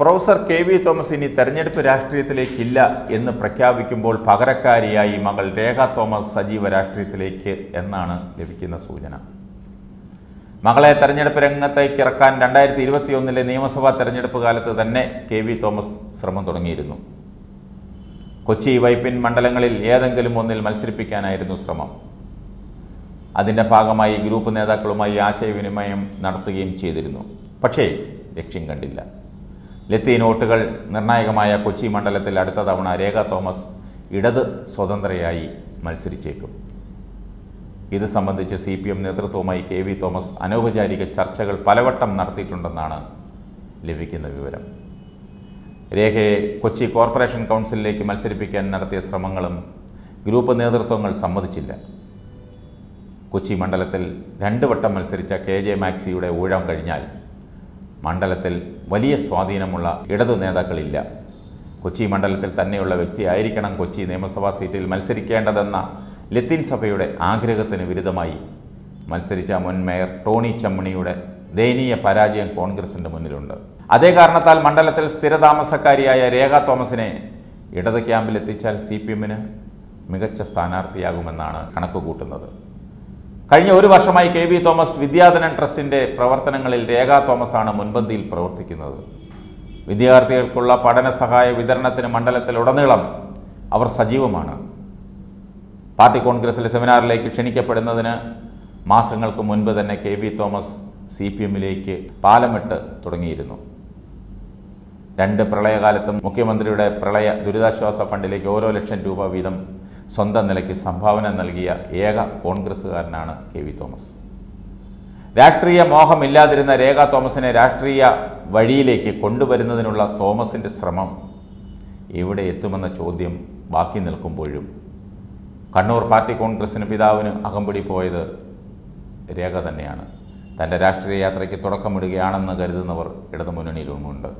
professor K V Thomas ഇനി തെരഞ്ഞെടുപ്പ് രാഷ്ട്രീയത്തിലേക്കില്ല എന്ന് പ്രഖ്യാപിക്കുമ്പോൾ പകരക്കാരിയായി മകൾ രേഖ തോമസ് സജീവ രാഷ്ട്രീയത്തിലേക്ക് എന്നാണ് ലഭിക്കുന്ന സൂചന മകളെ തെരഞ്ഞെടുപ്പ് രംഗത്തേക്ക് ഇറക്കാൻ രണ്ടായിരത്തി ഒന്നിലെ നിയമസഭാ തെരഞ്ഞെടുപ്പ് കാലത്ത് തന്നെ കെ വി തോമസ് ശ്രമം തുടങ്ങിയിരുന്നു കൊച്ചി വൈപ്പിൻ മണ്ഡലങ്ങളിൽ ഏതെങ്കിലും ഒന്നിൽ മത്സരിപ്പിക്കാനായിരുന്നു ശ്രമം അതിൻ്റെ ഭാഗമായി ഗ്രൂപ്പ് നേതാക്കളുമായി ആശയവിനിമയം നടത്തുകയും ചെയ്തിരുന്നു പക്ഷേ ലക്ഷ്യം കണ്ടില്ല ലത്തീൻ വോട്ടുകൾ നിർണായകമായ കൊച്ചി മണ്ഡലത്തിൽ അടുത്ത തവണ രേഖ തോമസ് ഇടത് സ്വതന്ത്രയായി മത്സരിച്ചേക്കും ഇത് സംബന്ധിച്ച് സി പി എം നേതൃത്വവുമായി കെ വി തോമസ് അനൗപചാരിക ചർച്ചകൾ പലവട്ടം നടത്തിയിട്ടുണ്ടെന്നാണ് ലഭിക്കുന്ന വിവരം രേഖയെ കൊച്ചി കോർപ്പറേഷൻ കൗൺസിലിലേക്ക് മത്സരിപ്പിക്കാൻ നടത്തിയ ശ്രമങ്ങളും ഗ്രൂപ്പ് നേതൃത്വങ്ങൾ സമ്മതിച്ചില്ല കൊച്ചി മണ്ഡലത്തിൽ രണ്ട് വട്ടം മത്സരിച്ച കെ ജെ മാക്സിയുടെ ഊഴം കഴിഞ്ഞാൽ മണ്ഡലത്തിൽ വലിയ സ്വാധീനമുള്ള ഇടതു നേതാക്കളില്ല കൊച്ചി മണ്ഡലത്തിൽ തന്നെയുള്ള വ്യക്തിയായിരിക്കണം കൊച്ചി നിയമസഭാ സീറ്റിൽ മത്സരിക്കേണ്ടതെന്ന ലത്തീൻ സഭയുടെ ആഗ്രഹത്തിന് വിരുദ്ധമായി മത്സരിച്ച മുൻ മേയർ ടോണി ചമ്മണിയുടെ ദയനീയ പരാജയം കോൺഗ്രസിൻ്റെ മുന്നിലുണ്ട് അതേ കാരണത്താൽ മണ്ഡലത്തിൽ സ്ഥിരതാമസക്കാരിയായ രേഖ തോമസിനെ ഇടത് ക്യാമ്പിലെത്തിച്ചാൽ സി പി എമ്മിന് മികച്ച സ്ഥാനാർത്ഥിയാകുമെന്നാണ് കണക്കുകൂട്ടുന്നത് കഴിഞ്ഞ ഒരു വർഷമായി കെ വി തോമസ് വിദ്യാധനൻ ട്രസ്റ്റിൻ്റെ പ്രവർത്തനങ്ങളിൽ രേഖ തോമസാണ് മുൻപന്തിയിൽ പ്രവർത്തിക്കുന്നത് വിദ്യാർത്ഥികൾക്കുള്ള പഠന സഹായ വിതരണത്തിന് മണ്ഡലത്തിലുടനീളം അവർ സജീവമാണ് പാർട്ടി കോൺഗ്രസിലെ സെമിനാറിലേക്ക് ക്ഷണിക്കപ്പെടുന്നതിന് മാസങ്ങൾക്ക് മുൻപ് തന്നെ K V Thomas C P എമ്മിലേക്ക് പാലമിട്ട് തുടങ്ങിയിരുന്നു രണ്ട് പ്രളയകാലത്തും മുഖ്യമന്ത്രിയുടെ പ്രളയ ദുരിതാശ്വാസ ഫണ്ടിലേക്ക് ഓരോ ലക്ഷം രൂപ വീതം സ്വന്തം നിലയ്ക്ക് സംഭാവന നൽകിയ ഏക കോൺഗ്രസ്സുകാരനാണ് കെ വി തോമസ് രാഷ്ട്രീയ മോഹമില്ലാതിരുന്ന രേഖ തോമസിനെ രാഷ്ട്രീയ വഴിയിലേക്ക് കൊണ്ടുവരുന്നതിനുള്ള തോമസിൻ്റെ ശ്രമം എവിടെ എത്തുമെന്ന ചോദ്യം ബാക്കി നിൽക്കുമ്പോഴും കണ്ണൂർ പാർട്ടി കോൺഗ്രസിന് പിതാവിന് അകമ്പടി പോയത് രേഖ തന്നെയാണ് തൻ്റെ രാഷ്ട്രീയ യാത്രയ്ക്ക് തുടക്കമിടുകയാണെന്ന് കരുതുന്നവർ ഇടതുമുന്നണിയിലുമുണ്ട്